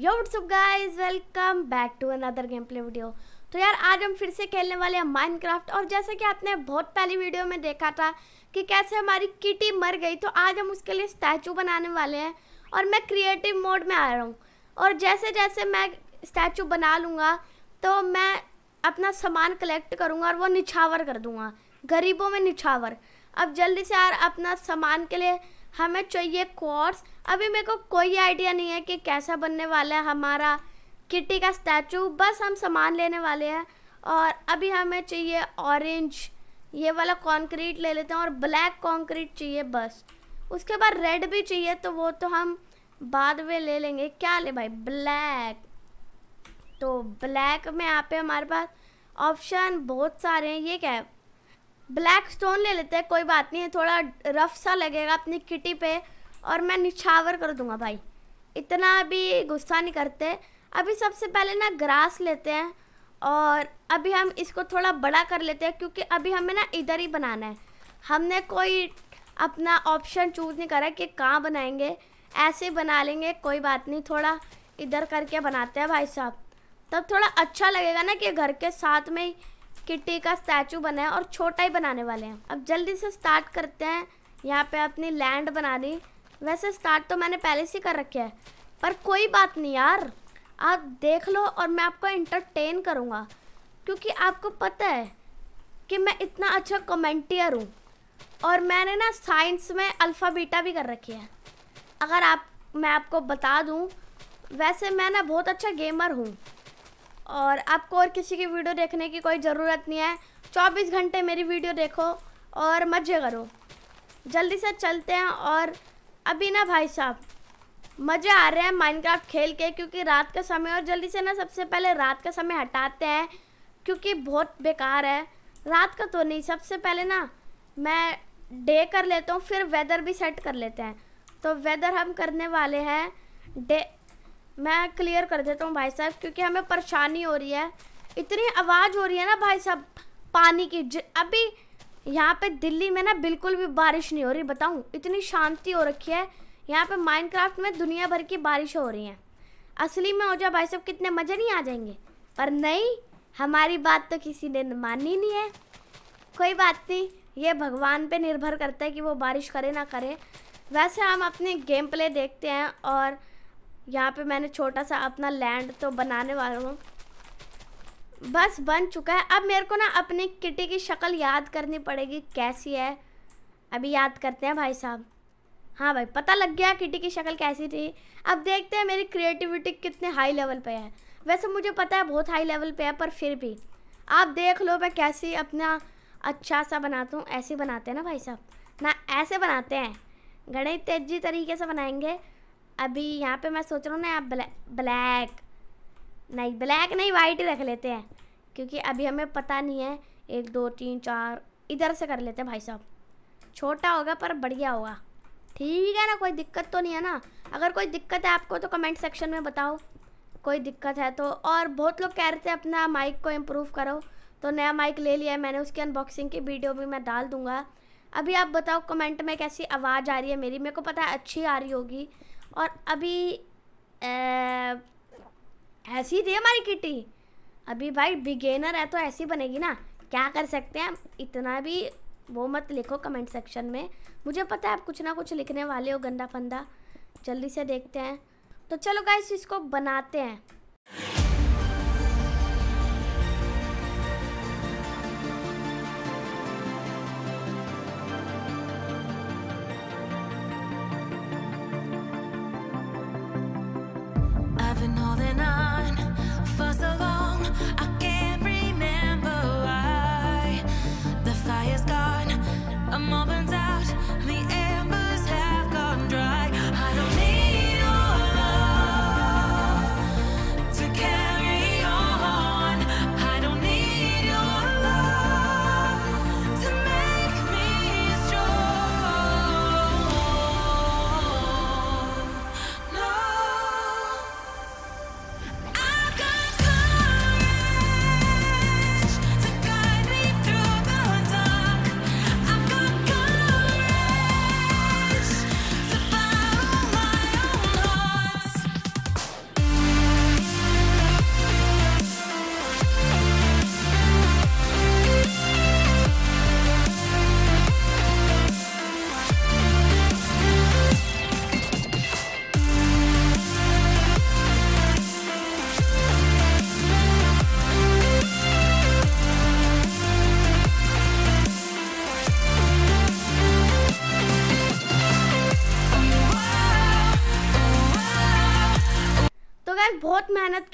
Yo WhatsApp guys welcome back to another gameplay video तो यार आज हम फिर से खेलने वाले हैं माइनक्राफ्ट और जैसे कि आपने बहुत पहली वीडियो में देखा था कि कैसे हमारी किटी मर गई तो आज हम उसके लिए स्टैचू बनाने वाले हैं और मैं क्रिएटिव मोड में आ रहा हूँ और जैसे जैसे मैं स्टैचू बना लूँगा तो मैं अपना सामान कलेक्ट करूँगा और वो निछावर कर दूँगा गरीबों में निछावर अब जल्दी से यार अपना सामान के लिए हमें चाहिए क्वार्स अभी मेरे को कोई आइडिया नहीं है कि कैसा बनने वाला है हमारा किटी का स्टैचू बस हम सामान लेने वाले हैं और अभी हमें चाहिए ऑरेंज ये वाला कॉन्क्रीट ले लेते हैं और ब्लैक कॉन्क्रीट चाहिए बस उसके बाद रेड भी चाहिए तो वो तो हम बाद में ले लेंगे क्या ले भाई ब्लैक तो ब्लैक में यहाँ पे हमारे पास ऑप्शन बहुत सारे हैं ये क्या है ब्लैक स्टोन ले लेते हैं कोई बात नहीं है थोड़ा रफ सा लगेगा अपनी किटी पे और मैं निछावर कर दूंगा भाई इतना अभी गुस्सा नहीं करते अभी सबसे पहले ना ग्रास लेते हैं और अभी हम इसको थोड़ा बड़ा कर लेते हैं क्योंकि अभी हमें ना इधर ही बनाना है हमने कोई अपना ऑप्शन चूज़ नहीं करा कि कहाँ बनाएंगे ऐसे बना लेंगे कोई बात नहीं थोड़ा इधर करके बनाते हैं भाई साहब तब थोड़ा अच्छा लगेगा ना कि घर के साथ में ही किट्टी का स्टैचू बना है और छोटा ही बनाने वाले हैं अब जल्दी से स्टार्ट करते हैं यहाँ पे अपनी लैंड बना ली वैसे स्टार्ट तो मैंने पहले से कर रखे है पर कोई बात नहीं यार आप देख लो और मैं आपको इंटरटेन करूँगा क्योंकि आपको पता है कि मैं इतना अच्छा कमेंटियर हूँ और मैंने ना साइंस में अल्फ़ा बीटा भी कर रखी है अगर आप मैं आपको बता दूँ वैसे मैं ना बहुत अच्छा गेमर हूँ और आपको और किसी की वीडियो देखने की कोई ज़रूरत नहीं है चौबीस घंटे मेरी वीडियो देखो और मज़े करो जल्दी से चलते हैं और अभी ना भाई साहब मज़े आ रहे हैं माइनक्राफ्ट खेल के क्योंकि रात का समय और जल्दी से ना सबसे पहले रात का समय हटाते हैं क्योंकि बहुत बेकार है रात का तो नहीं सबसे पहले ना मैं डे कर लेता हूँ फिर वेदर भी सेट कर लेते हैं तो वेदर हम करने वाले हैं डे मैं क्लियर कर देता हूँ भाई साहब क्योंकि हमें परेशानी हो रही है इतनी आवाज़ हो रही है ना भाई साहब पानी की अभी यहाँ पे दिल्ली में ना बिल्कुल भी बारिश नहीं हो रही बताऊँ इतनी शांति हो रखी है यहाँ पे माइनक्राफ्ट में दुनिया भर की बारिश हो रही है असली में हो जाए भाई साहब कितने मज़े नहीं आ जाएंगे पर नहीं हमारी बात तो किसी ने मानी नहीं है कोई बात नहीं ये भगवान पे निर्भर करता है कि वो बारिश करे ना करे वैसे हम अपने गेम प्ले देखते हैं और यहाँ पे मैंने छोटा सा अपना लैंड तो बनाने वाला हूँ बस बन चुका है अब मेरे को ना अपनी किटी की शक्ल याद करनी पड़ेगी कैसी है अभी याद करते हैं भाई साहब हाँ भाई पता लग गया किटी की शक्ल कैसी थी अब देखते हैं मेरी क्रिएटिविटी कितने हाई लेवल पे है वैसे मुझे पता है बहुत हाई लेवल पे है पर फिर भी आप देख लो मैं कैसी अपना अच्छा सा बनाता हूँ ऐसे बनाते हैं ना भाई साहब ना ऐसे बनाते हैं गणित तेजी तरीके से बनाएंगे अभी यहाँ पे मैं सोच रहा हूँ ना आप ब्लैक ब्लैक नहीं ब्लैक नहीं वाइट ही रख लेते हैं क्योंकि अभी हमें पता नहीं है एक दो तीन चार इधर से कर लेते हैं भाई साहब छोटा होगा पर बढ़िया होगा ठीक है ना कोई दिक्कत तो नहीं है ना अगर कोई दिक्कत है आपको तो कमेंट सेक्शन में बताओ कोई दिक्कत है तो और बहुत लोग कह रहे थे अपना माइक को इम्प्रूव करो तो नया माइक ले लिया है मैंने उसकी अनबॉक्सिंग की वीडियो भी मैं डाल दूंगा अभी आप बताओ कमेंट में कैसी आवाज़ आ रही है मेरी मेरे को पता है अच्छी आ रही होगी और अभी ऐसी थी हमारी किटी अभी भाई बिगेनर है तो ऐसी बनेगी ना क्या कर सकते हैं इतना भी वो मत लिखो कमेंट सेक्शन में मुझे पता है आप कुछ ना कुछ लिखने वाले हो गंदा फंदा जल्दी से देखते हैं तो चलो गाइस इसको बनाते हैं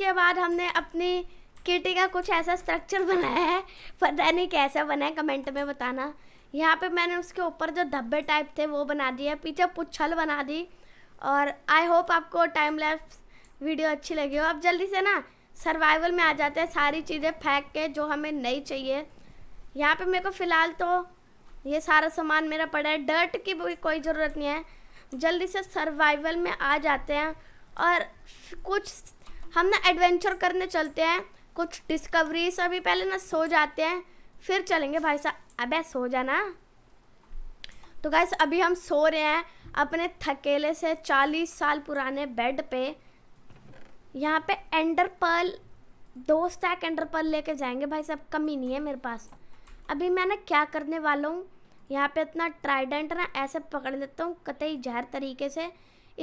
उसके बाद हमने अपनी किटी का कुछ ऐसा स्ट्रक्चर बनाया है पता नहीं कैसा बना है कमेंट में बताना यहाँ पे मैंने उसके ऊपर जो धब्बे टाइप थे वो बना दिए पीछे पुच्छल बना दी और आई होप आपको टाइम लैप वीडियो अच्छी लगी हो अब जल्दी से ना सर्वाइवल में आ जाते हैं सारी चीज़ें फेंक के जो हमें नहीं चाहिए यहाँ पे मेरे को फ़िलहाल तो ये सारा सामान मेरा पड़ा है डर्ट की भी कोई ज़रूरत नहीं है जल्दी से सर्वाइवल में आ जाते हैं और कुछ हम ना एडवेंचर करने चलते हैं कुछ डिस्कवरीज अभी पहले ना सो जाते हैं फिर चलेंगे भाई साहब अबे सो जाना तो गैस अभी हम सो रहे हैं अपने थकेले से चालीस साल पुराने बेड पे यहाँ पे एंडर पर्ल दो स्टैक एंडर पर्ल लेके जाएंगे भाई साहब कमी नहीं है मेरे पास अभी मैं ना क्या करने वाला हूँ यहाँ पे इतना ट्राइडेंट ना ऐसे पकड़ लेता हूँ कतई जहर तरीके से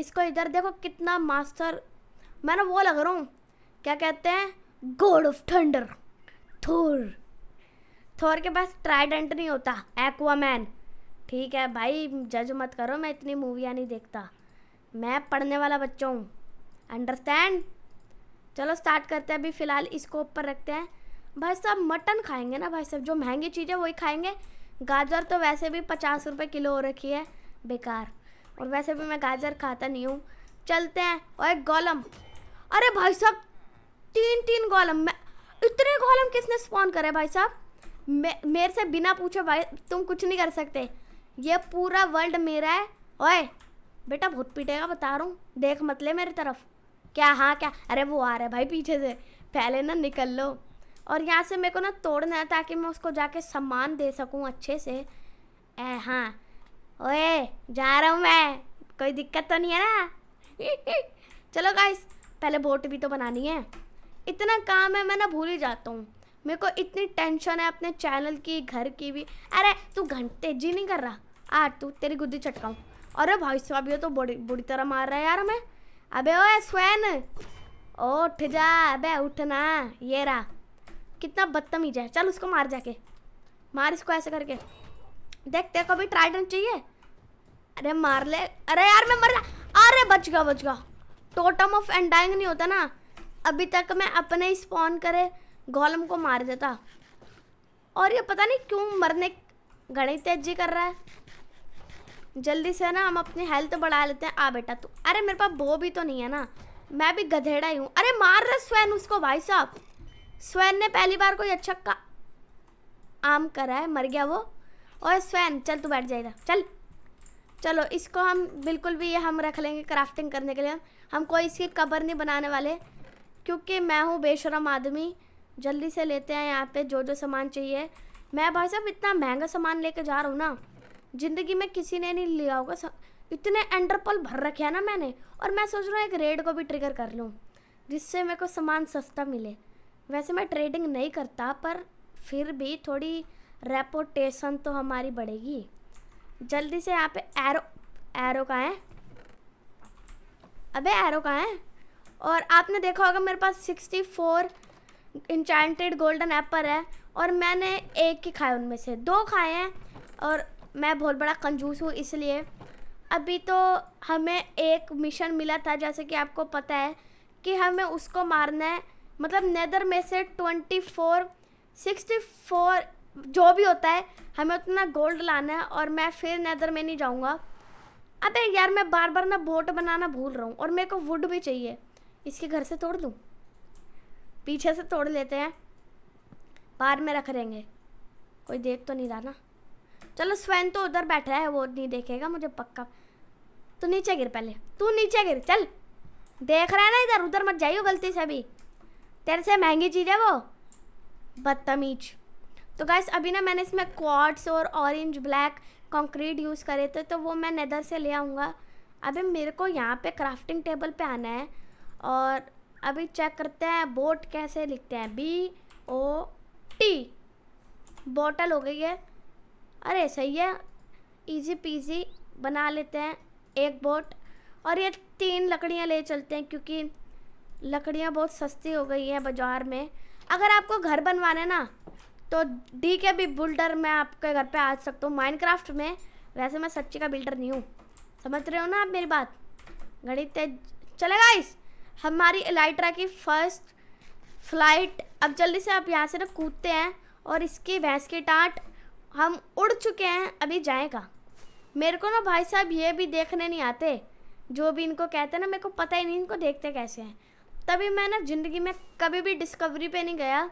इसको इधर देखो कितना मास्टर मैं ना वो लग रहा हूँ क्या कहते हैं god of thunder Thor Thor के पास ट्राइडेंट नहीं होता एक्वामैन ठीक है भाई जज मत करो मैं इतनी मूवियाँ नहीं देखता मैं पढ़ने वाला बच्चा हूँ अंडरस्टैंड चलो स्टार्ट करते हैं अभी फ़िलहाल इसको ऊपर रखते हैं भाई साहब मटन खाएंगे ना भाई साहब जो महंगी चीज़ है वही खाएंगे गाजर तो वैसे भी पचास रुपये किलो हो रखी है बेकार और वैसे भी मैं गाजर खाता नहीं हूँ चलते हैं और एक गोलम अरे भाई साहब तीन तीन गोलम मैं इतने गोलम किसने स्पॉन करे भाई साहब मे, मेरे से बिना पूछे भाई तुम कुछ नहीं कर सकते ये पूरा वर्ल्ड मेरा है ओए बेटा बहुत पीटेगा बता रहा हूँ देख मत ले मेरी तरफ क्या हाँ क्या अरे वो आ रहा है भाई पीछे से पहले ना निकल लो और यहाँ से मेरे को ना तोड़ना है ताकि मैं उसको जाके सम्मान दे सकूँ अच्छे से ए हाँ ओए जा रहा हूँ मैं कोई दिक्कत तो नहीं है ना चलो गाइस पहले बोट भी तो बनानी है इतना काम है मैं ना भूल ही जाता हूँ मेरे को इतनी टेंशन है अपने चैनल की घर की भी अरे तू घंटे जी नहीं कर रहा आ तू तेरी गुद्दी चटकाऊँ अरे भाई साहब ये तो बुरी बुरी तरह मार रहा है यार मैं अबे ओ स्वैन ओ उठ जा अबे उठना ये रहा कितना बदतमीज है चल उसको मार जाके मार इसको ऐसे करके देख तेरे को भी ट्राइडन चाहिए अरे मार ले अरे यार मैं मर जा अरे बच गया बच गया टोटम ऑफ एंडाइंग नहीं होता ना अभी तक मैं अपने ही स्पॉन करे गोलम को मार देता और ये पता नहीं क्यों मरने गणित तेजी कर रहा है जल्दी से ना हम अपनी हेल्थ बढ़ा लेते हैं आ बेटा तू अरे मेरे पास वो भी तो नहीं है ना मैं भी गधेड़ा ही हूँ अरे मार रहा स्वैन उसको भाई साहब स्वैन ने पहली बार कोई अच्छा का आम करा है मर गया वो और स्वैन चल तू बैठ जाएगा चल चलो इसको हम बिल्कुल भी ये हम रख लेंगे क्राफ्टिंग करने के लिए हम कोई इसकी कबर नहीं बनाने वाले क्योंकि मैं हूँ बेशरम आदमी जल्दी से लेते हैं यहाँ पे जो जो सामान चाहिए मैं भाई साहब इतना महंगा सामान लेके जा रहा हूँ ना ज़िंदगी में किसी ने नहीं लिया होगा इतने एंडरपल भर रखे हैं ना मैंने और मैं सोच रहा हूँ एक रेड को भी ट्रिगर कर लूँ जिससे मेरे को सामान सस्ता मिले वैसे मैं ट्रेडिंग नहीं करता पर फिर भी थोड़ी रेपोटेशन तो हमारी बढ़ेगी जल्दी से यहाँ पे एरो एरो कहाँ है अबे एरो कहाँ है और आपने देखा होगा मेरे पास sixty four enchanted golden apple है और मैंने एक ही खाए उनमें से दो खाए हैं और मैं बहुत बड़ा कंजूस हूँ इसलिए अभी तो हमें एक मिशन मिला था जैसे कि आपको पता है कि हमें उसको मारना है मतलब नेदर में से ट्वेंटी फोर सिक्सटी फोर जो भी होता है हमें उतना गोल्ड लाना है और मैं फिर नैदर में नहीं जाऊँगा अबे यार मैं बार बार ना बोट बनाना भूल रहा हूँ और मेरे को वुड भी चाहिए इसके घर से तोड़ दूँ पीछे से तोड़ लेते हैं बाहर में रख रहेंगे कोई देख तो नहीं रहा ना चलो स्वयं तो उधर बैठा है वो नहीं देखेगा मुझे पक्का तू नीचे गिर पहले तू नीचे गिर चल देख रहा है ना इधर उधर मत जाइयो गलती से अभी तेरे से महंगी चीज़ है वो बदतमीज तो गैस अभी ना मैंने इसमें क्वार्ट्स और ऑरेंज ब्लैक कंक्रीट यूज़ करे थे तो वो मैं नेदर से ले आऊँगा अभी मेरे को यहाँ पे क्राफ्टिंग टेबल पे आना है और अभी चेक करते हैं बोट कैसे लिखते हैं बी ओ टी बोटल हो गई है अरे सही है इजी पीजी बना लेते हैं एक बोट और ये तीन लकड़ियाँ ले चलते हैं क्योंकि लकड़ियाँ बहुत सस्ती हो गई हैं बाज़ार में अगर आपको घर बनवाना है ना तो डी के भी बिल्डर मैं आपके घर पे आ सकता हूँ माइनक्राफ्ट में वैसे मैं सच्ची का बिल्डर नहीं हूँ समझ रहे हो ना आप मेरी बात घड़ी तेज चलेगा इस हमारी एलाइट्रा की फर्स्ट फ्लाइट अब जल्दी से आप यहाँ से ना कूदते हैं और इसकी भैंस की टाँट हम उड़ चुके हैं अभी जाएगा मेरे को ना भाई साहब ये भी देखने नहीं आते जो भी इनको कहते हैं ना मेरे को पता ही नहीं इनको देखते कैसे हैं तभी मैं ना ज़िंदगी में कभी भी डिस्कवरी पे नहीं गया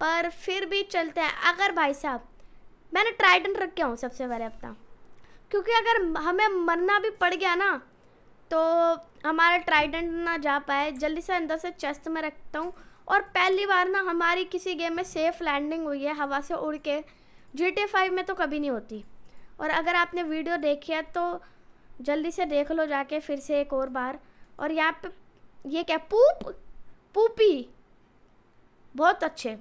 पर फिर भी चलते हैं अगर भाई साहब मैंने ट्राइडेंट रख हूँ सबसे पहले अपना क्योंकि अगर हमें मरना भी पड़ गया ना तो हमारा ट्राइडेंट ना जा पाए जल्दी से अंदर से चेस्ट में रखता हूँ और पहली बार ना हमारी किसी गेम में सेफ़ लैंडिंग हुई है हवा से उड़ के जी टी फाइव में तो कभी नहीं होती और अगर आपने वीडियो देखी है तो जल्दी से देख लो जाके फिर से एक और बार और यहाँ पे ये क्या पूप पूपी बहुत अच्छे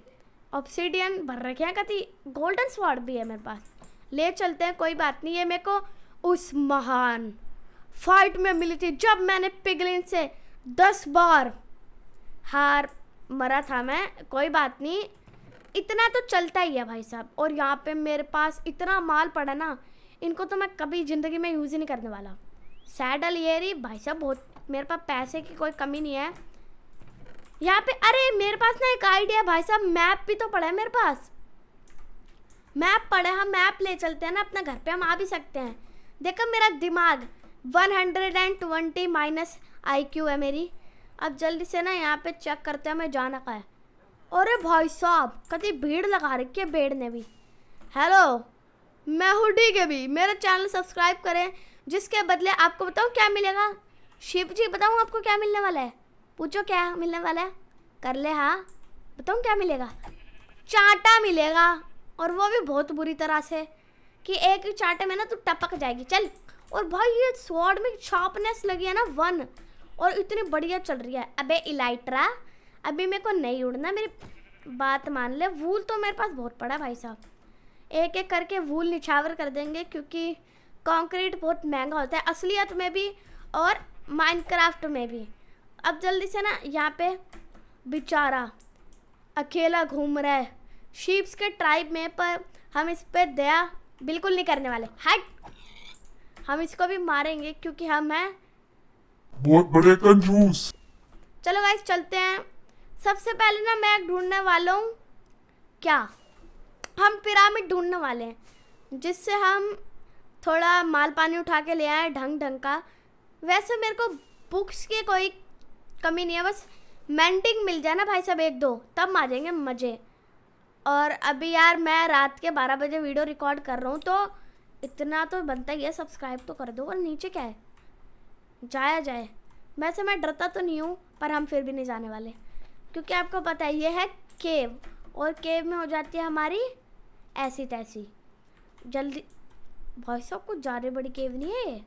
ऑप्सीडियन भर रखे हैं कति गोल्डन स्वाड भी है मेरे पास ले चलते हैं कोई बात नहीं है मेरे को उस महान फाइट में मिली थी जब मैंने पिगलिन से दस बार हार मरा था मैं कोई बात नहीं इतना तो चलता ही है भाई साहब और यहाँ पे मेरे पास इतना माल पड़ा ना इनको तो मैं कभी ज़िंदगी में यूज़ ही नहीं करने वाला सैडल ये रही भाई साहब बहुत मेरे पास पैसे की कोई कमी नहीं है यहाँ पे अरे मेरे पास ना एक आइडिया भाई साहब मैप भी तो पड़ा है मेरे पास मैप पड़ा है हम मैप ले चलते हैं ना अपने घर पे हम आ भी सकते हैं देखो मेरा दिमाग 120 माइनस आईक्यू है मेरी अब जल्दी से ना यहाँ पे चेक करते हैं मैं जाना का है अरे भाई साहब कति भीड़ लगा रखी है भीड़ ने भी हेलो मैं हूँ ठीक है भी मेरा चैनल सब्सक्राइब करें जिसके बदले आपको बताऊँ क्या मिलेगा शिव जी बताऊँ आपको क्या मिलने वाला है पूछो क्या मिलने वाला है कर ले हाँ बताऊँ क्या मिलेगा चाटा मिलेगा और वो भी बहुत बुरी तरह से कि एक चाटे में ना तू टपक जाएगी चल और भाई ये स्वॉर्ड में शार्पनेस लगी है ना वन और इतनी बढ़िया चल रही है अबे इलाइट्रा अभी मेरे को नहीं उड़ना मेरी बात मान ले वूल तो मेरे पास बहुत पड़ा भाई साहब एक एक करके वूल निछावर कर देंगे क्योंकि कंक्रीट बहुत महंगा होता है असलियत में भी और माइनक्राफ्ट में भी अब जल्दी से ना यहाँ पे बेचारा अकेला घूम रहा है शीप्स के ट्राइब में पर हम इस पर दया बिल्कुल नहीं करने वाले हट हम इसको भी मारेंगे क्योंकि हम हैं बहुत बड़े कंजूस चलो गाइस चलते हैं सबसे पहले ना मैं ढूंढने वाला हूँ क्या हम पिरामिड ढूंढने वाले हैं जिससे हम थोड़ा माल पानी उठा के ले आए ढंग ढंग का वैसे मेरे को बुक्स के कोई कमी नहीं है बस मेंटिंग मिल जाए ना भाई साहब एक दो तब मारेंगे मज़े और अभी यार मैं रात के बारह बजे वीडियो रिकॉर्ड कर रहा हूँ तो इतना तो बनता ही है सब्सक्राइब तो कर दो और नीचे क्या है जाया जाए वैसे मैं डरता तो नहीं हूँ पर हम फिर भी नहीं जाने वाले क्योंकि आपको पता है ये है केव और केव में हो जाती है हमारी ऐसी तैसी जल्दी भाई साहब कुछ जाने बड़ी केव नहीं है ये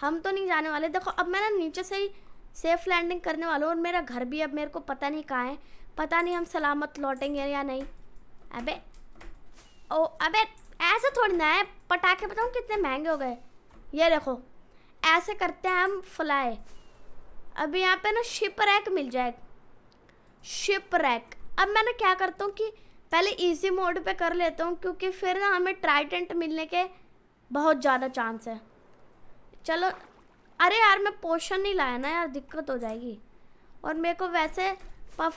हम तो नहीं जाने वाले देखो अब मैं ना नीचे से ही सेफ लैंडिंग करने वालों और मेरा घर भी अब मेरे को पता नहीं कहाँ है पता नहीं हम सलामत लौटेंगे या नहीं अबे ओ अबे ऐसे थोड़ी ना है पटाखे बताऊँ कितने महंगे हो गए ये देखो ऐसे करते हैं हम फ्लाई अभी यहाँ पे ना शिप रैक मिल जाए शिप रैक अब मैंने क्या करता हूँ कि पहले इजी मोड पे कर लेता हूँ क्योंकि फिर ना हमें ट्राइडेंट मिलने के बहुत ज़्यादा चांस है चलो अरे यार मैं पोशन नहीं लाया ना यार दिक्कत हो जाएगी और मेरे को वैसे पफ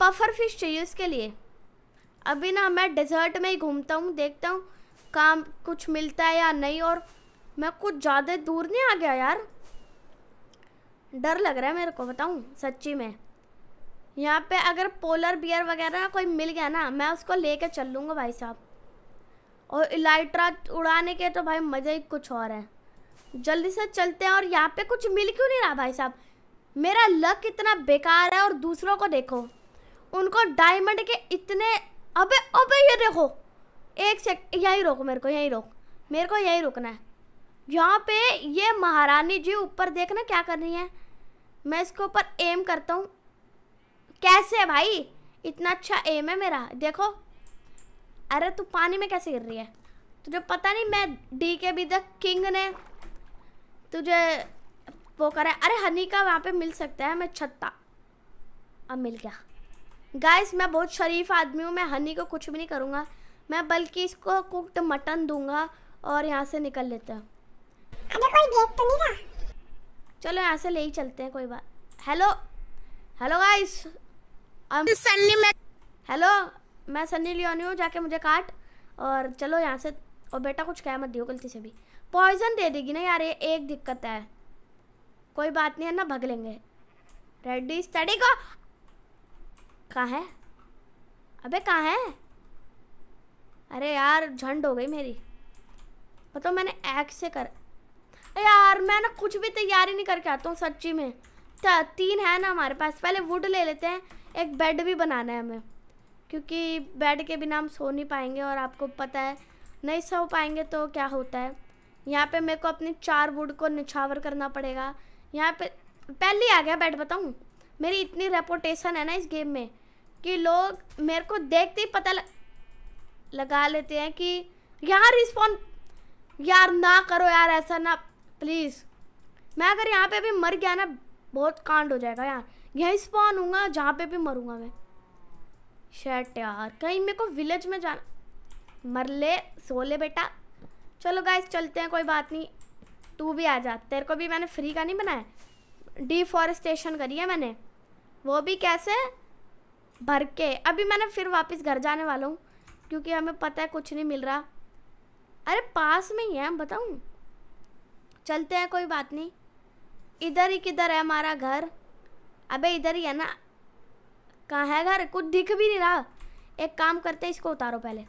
पफर फिश चाहिए उसके लिए अभी ना मैं डेजर्ट में ही घूमता हूँ देखता हूँ काम कुछ मिलता है या नहीं और मैं कुछ ज़्यादा दूर नहीं आ गया यार डर लग रहा है मेरे को बताऊँ सच्ची में यहाँ पे अगर पोलर बियर वगैरह कोई मिल गया ना मैं उसको ले कर चल लूँगा भाई साहब और इलाइट्रा उड़ाने के तो भाई मज़े ही कुछ और है जल्दी से चलते हैं और यहाँ पे कुछ मिल क्यों नहीं रहा भाई साहब मेरा लक इतना बेकार है और दूसरों को देखो उनको डायमंड के इतने अबे अबे ये देखो एक सेकंड यहीं रोको मेरे को यहीं रोक मेरे को यहीं रुकना है यहाँ पे ये महारानी जी ऊपर देखना क्या कर रही है मैं इसके ऊपर एम करता हूँ कैसे भाई इतना अच्छा एम है मेरा देखो अरे तू पानी में कैसे गिर रही है तुझे पता नहीं मैं डी के बी द किंग ने तुझे तो वो करे अरे हनी का वहाँ पे मिल सकता है मैं छत्ता अब मिल गया गाइस मैं बहुत शरीफ आदमी हूँ मैं हनी को कुछ भी नहीं करूँगा मैं बल्कि इसको कुकड मटन दूंगा और यहाँ से निकल लेते हैं तो चलो यहाँ से ले ही चलते हैं कोई बात हेलो हेलो गाइस सन्नी मैं हेलो मैं सन्नी लियोनी हूँ जाके मुझे काट और चलो यहाँ से और बेटा कुछ कह मत दियो गलती से भी पॉइजन दे देगी ना यार ये एक दिक्कत है कोई बात नहीं है ना भग लेंगे रेडी स्टडी को कहाँ है अबे कहाँ है अरे यार झंड हो गई मेरी बताओ मतलब मैंने एक से कर यार मैं ना कुछ भी तैयारी नहीं करके आता हूँ सच्ची में तीन है ना हमारे पास पहले वुड ले लेते हैं एक बेड भी बनाना है हमें क्योंकि बेड के बिना हम सो नहीं पाएंगे और आपको पता है नहीं सो पाएंगे तो क्या होता है यहाँ पे मेरे को अपने चार वुड को निछावर करना पड़ेगा यहाँ पे पहले ही आ गया बैठ बताऊँ मेरी इतनी रेपोटेशन है ना इस गेम में कि लोग मेरे को देखते ही पता लगा लेते हैं कि यहाँ रिस्पॉन्ड यार ना करो यार ऐसा ना प्लीज़ मैं अगर यहाँ पे भी मर गया ना बहुत कांड हो जाएगा यार यहीं स्पॉन हूँ जहाँ पे भी मरूँगा मैं शर्ट यार कहीं मेरे को विलेज में जाना मर ले सो ले बेटा चलो गाइस चलते हैं कोई बात नहीं तू भी आ जा तेरे को भी मैंने फ्री का नहीं बनाया डिफॉरेस्टेशन करी है मैंने वो भी कैसे भर के अभी मैंने फिर वापस घर जाने वाला हूँ क्योंकि हमें पता है कुछ नहीं मिल रहा अरे पास में ही है बताऊँ चलते हैं कोई बात नहीं इधर ही किधर है हमारा घर अबे इधर ही है ना कहाँ है घर कुछ दिख भी नहीं रहा एक काम करते इसको उतारो पहले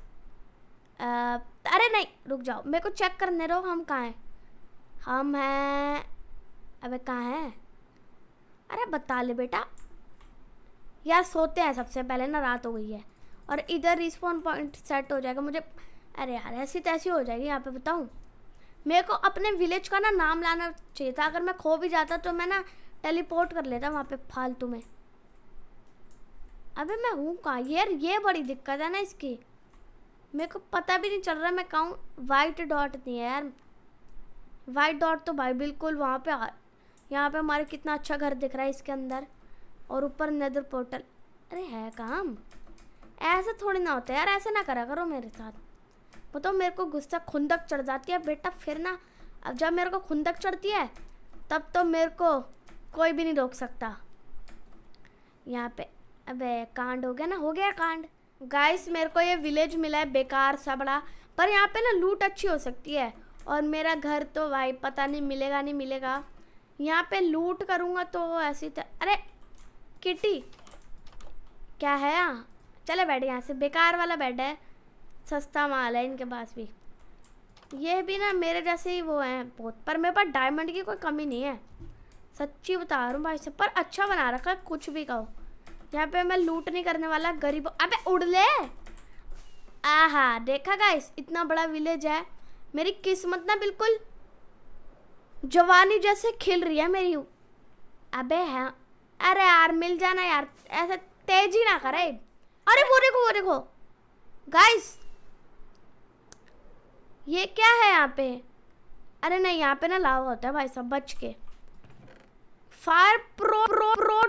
अरे नहीं रुक जाओ मेरे को चेक करने दो हम कहाँ हैं हम हैं अबे कहाँ हैं अरे बता ले बेटा यार सोते हैं सबसे पहले ना रात हो गई है और इधर रिस्पॉन्स पॉइंट सेट हो जाएगा मुझे अरे यार ऐसी तैसी तो हो जाएगी यहाँ पे बताऊँ मेरे को अपने विलेज का ना नाम लाना चाहिए था अगर मैं खो भी जाता तो मैं ना टेलीपोर्ट कर लेता वहाँ पे फालतू में अबे मैं हूँ कहाँ यार ये बड़ी दिक्कत है ना इसकी मेरे को पता भी नहीं चल रहा मैं कहूँ वाइट डॉट नहीं है यार वाइट डॉट तो भाई बिल्कुल वहाँ पे यहाँ पे हमारे कितना अच्छा घर दिख रहा है इसके अंदर और ऊपर नदर पोर्टल अरे है काम ऐसे थोड़ी ना होता है यार ऐसे ना करा करो मेरे साथ बताओ मेरे को गुस्सा खुंदक चढ़ जाती है बेटा फिर ना अब जब मेरे को खुंदक चढ़ती है तब तो मेरे को कोई भी नहीं रोक सकता यहाँ पे अबे कांड हो गया ना हो गया कांड गाइस मेरे को ये विलेज मिला है बेकार सा बड़ा पर यहाँ पे ना लूट अच्छी हो सकती है और मेरा घर तो भाई पता नहीं मिलेगा नहीं मिलेगा यहाँ पे लूट करूँगा तो ऐसी अरे किटी क्या है यहाँ चले बैठ यहाँ से बेकार वाला बेड है सस्ता माल है इनके पास भी ये भी ना मेरे जैसे ही वो हैं बहुत पर मेरे पास डायमंड की कोई कमी नहीं है सच्ची बता रहा हूँ भाई से पर अच्छा बना रखा है कुछ भी कहो यहाँ पे मैं लूट नहीं करने वाला गरीब अबे उड़ ले आहा देखा गाइस इतना बड़ा विलेज है मेरी किस्मत ना बिल्कुल जवानी जैसे खिल रही है मेरी अबे है हाँ। अरे यार मिल जाना यार ऐसे तेजी ना करे अरे वो देखो वो देखो गाइस ये क्या है यहाँ पे अरे नहीं यहाँ पे ना लावा होता है भाई सब बच के fire pro pro pro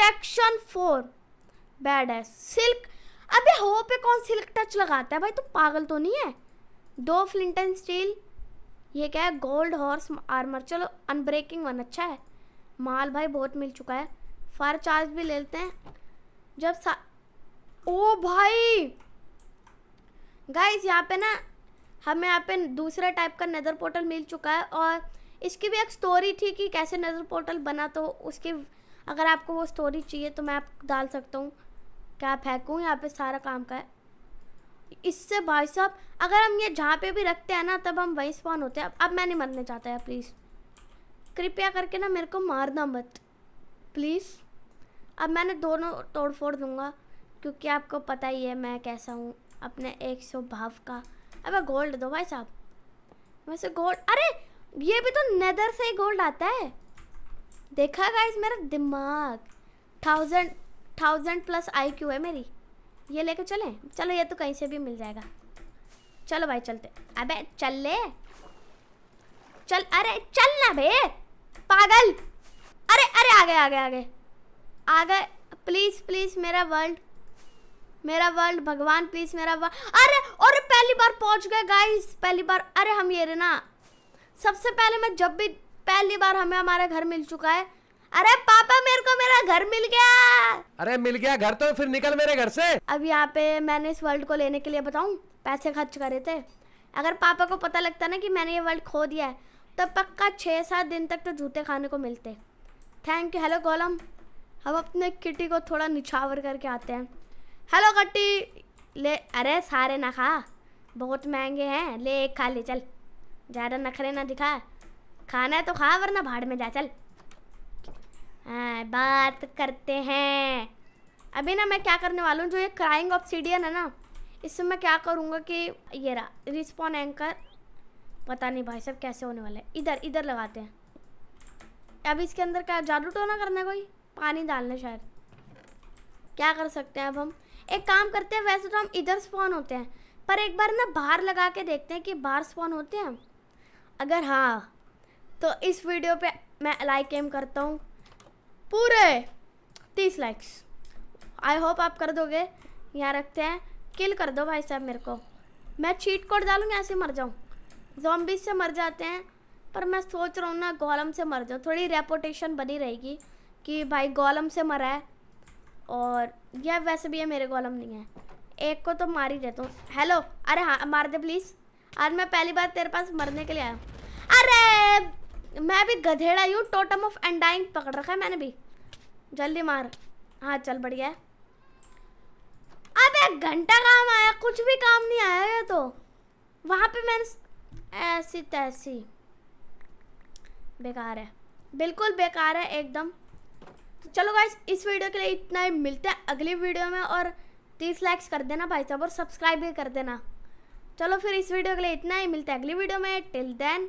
protection four bad है सिल्क अबे हो पे कौन सिल्क टच लगाता है भाई तू पागल तो नहीं है दो फ्लिंट एंड स्टील ये क्या है गोल्ड हॉर्स आर्मर चलो अनब्रेकिंग वन अच्छा है माल भाई बहुत मिल चुका है फायर चार्ज भी ले लेते हैं जब सा ओ भाई गाइस यहाँ पे ना हमें यहाँ पे दूसरे टाइप का नेदर पोर्टल मिल चुका है और इसकी भी एक स्टोरी थी कि कैसे नेदर पोर्टल बना तो उसकी अगर आपको वो स्टोरी चाहिए तो मैं आप डाल सकता हूँ क्या आप यहाँ पे सारा काम का है इससे भाई साहब अगर हम ये जहाँ पे भी रखते हैं ना तब हम वहीं स्पॉन होते हैं अब मैं नहीं मरने चाहता यार प्लीज़ कृपया करके ना मेरे को मारना मत प्लीज़ अब मैंने दोनों तोड़ फोड़ दूँगा क्योंकि आपको पता ही है मैं कैसा हूँ अपने एक सौ भाव का अब गोल्ड दो भाई साहब वैसे गोल्ड अरे ये भी तो नेदर से ही गोल्ड आता है देखा गाइस मेरा दिमाग thousand thousand plus I Q है मेरी ये लेके चलें चलो ये तो कहीं से भी मिल जाएगा चलो भाई चलते अबे चल ले चल अरे चल ना भे पागल अरे अरे आ गए आ गए आ गए आ गए प्लीज़ प्लीज़ मेरा वर्ल्ड मेरा वर्ल्ड भगवान प्लीज़ मेरा वर्ल्ड अरे और पहली बार पहुंच गए गाइस पहली बार अरे हम ये ना सबसे पहले मैं जब भी पहली बार हमें हमारा घर मिल चुका है अरे पापा मेरे को मेरा घर मिल गया अरे मिल गया घर तो फिर निकल मेरे घर से अब यहाँ पे मैंने इस वर्ल्ड को लेने के लिए बताऊँ पैसे खर्च करे थे अगर पापा को पता लगता ना कि मैंने ये वर्ल्ड खो दिया है तो पक्का छः सात दिन तक तो जूते खाने को मिलते थैंक यू हेलो गोलम हम अपने किटी को थोड़ा निछावर करके आते हैं हेलो कट्टी ले अरे सारे ना खा बहुत महंगे हैं ले एक खा ले चल ज़्यादा नखरे ना दिखा खाना है तो खा वरना भाड़ में जा चल हाँ बात करते हैं अभी ना मैं क्या करने वाला हूँ जो ये क्राइंग ऑप्सीडियन है ना इससे मैं क्या करूँगा कि ये रहा रिस्पॉन एंकर पता नहीं भाई साहब कैसे होने वाला है इधर इधर लगाते हैं अब इसके अंदर क्या जादू टोना तो करना कोई पानी डालना शायद क्या कर सकते हैं अब हम एक काम करते हैं वैसे तो हम इधर स्पॉन होते हैं पर एक बार ना बाहर लगा के देखते हैं कि बाहर स्पॉन होते हैं अगर हाँ तो इस वीडियो पे मैं लाइक एम करता हूँ पूरे तीस लाइक्स आई होप आप कर दोगे यहाँ रखते हैं किल कर दो भाई साहब मेरे को मैं चीट कोड डालूँगी ऐसे मर जाऊँ जॉम्बिस से मर जाते हैं पर मैं सोच रहा हूँ ना गोलम से मर जाऊँ थोड़ी रेपोटेशन बनी रहेगी कि भाई गोलम से मरा है और यह वैसे भी है मेरे गोलम नहीं है एक को तो मार ही देता हूँ हेलो अरे हाँ मार दे प्लीज़ आज मैं पहली बार तेरे पास मरने के लिए आया अरे मैं भी गधेड़ा हूँ टोटम ऑफ एंडाइंग पकड़ रखा है मैंने भी जल्दी मार हाँ चल बढ़िया है एक घंटा काम आया कुछ भी काम नहीं आया ये तो वहाँ पे मैंने ऐसी तैसी बेकार है बिल्कुल बेकार है एकदम तो चलो भाई इस वीडियो के लिए इतना ही मिलता है अगली वीडियो में और तीस लाइक्स कर देना भाई साहब और सब्सक्राइब भी कर देना चलो फिर इस वीडियो के लिए इतना ही मिलता है अगली वीडियो में टिल देन